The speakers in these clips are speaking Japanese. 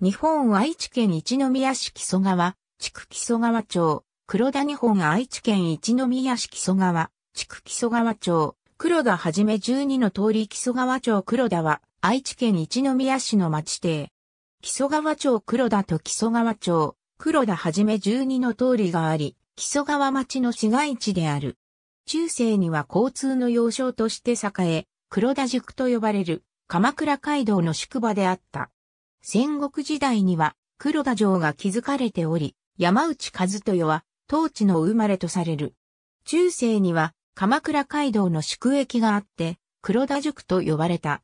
日本愛知県一宮市木曽川、地区木曽川町、黒田日本愛知県一宮市木曽川、地区木曽川町、黒田はじめ12の通り木曽川町黒田は愛知県一宮市の町邸。木曽川町黒田と木曽川町、黒田はじめ12の通りがあり、木曽川町の市街地である。中世には交通の要衝として栄え、黒田宿と呼ばれる鎌倉街道の宿場であった。戦国時代には黒田城が築かれており、山内和豊は当地の生まれとされる。中世には鎌倉街道の宿駅があって、黒田塾と呼ばれた。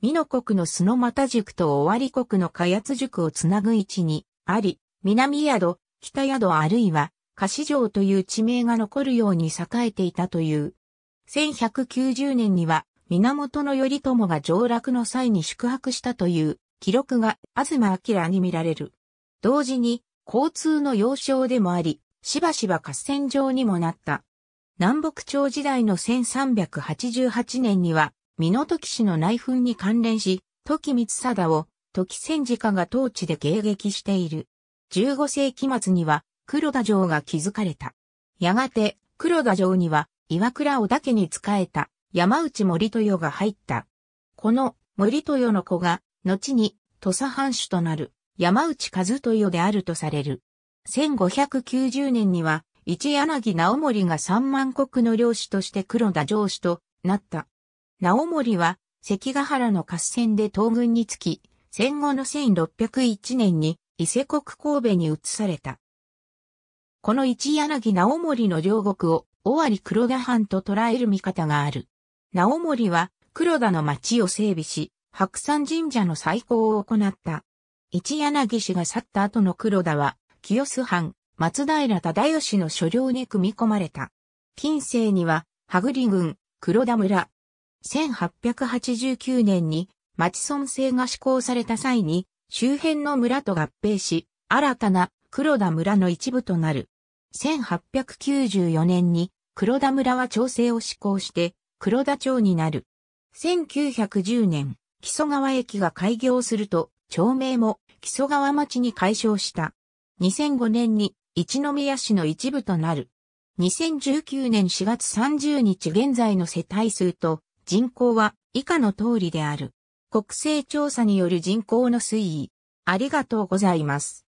美濃国の須野又塾と尾張国の加谷塾をつなぐ位置にあり、南宿、北宿あるいは、貸城という地名が残るように栄えていたという。1190年には、源頼朝が上洛の際に宿泊したという記録が東明に見られる。同時に交通の要衝でもあり、しばしば合戦場にもなった。南北朝時代の1388年には、美濃時氏の内紛に関連し、時光貞を時戦時下が統治で迎撃している。15世紀末には黒田城が築かれた。やがて黒田城には岩倉をだけに仕えた山内森豊が入った。この森豊の子が後に土佐藩主となる山内和豊であるとされる。1590年には一柳直盛が三万国の領主として黒田城主となった。直盛は関ヶ原の合戦で東軍につき、戦後の1601年に伊勢国神戸に移された。この一柳直盛の両国を尾張黒田藩と捉える見方がある。直盛は黒田の町を整備し、白山神社の再興を行った。一柳氏が去った後の黒田は、清洲藩、松平忠義の所領に組み込まれた。近世には、羽栗郡、黒田村。1889年に、町村制が施行された際に、周辺の村と合併し、新たな黒田村の一部となる。1894年に黒田村は調整を施行して黒田町になる。1910年、木曽川駅が開業すると、町名も木曽川町に改称した。2005年に一宮市の一部となる。2019年4月30日現在の世帯数と人口は以下の通りである。国勢調査による人口の推移。ありがとうございます。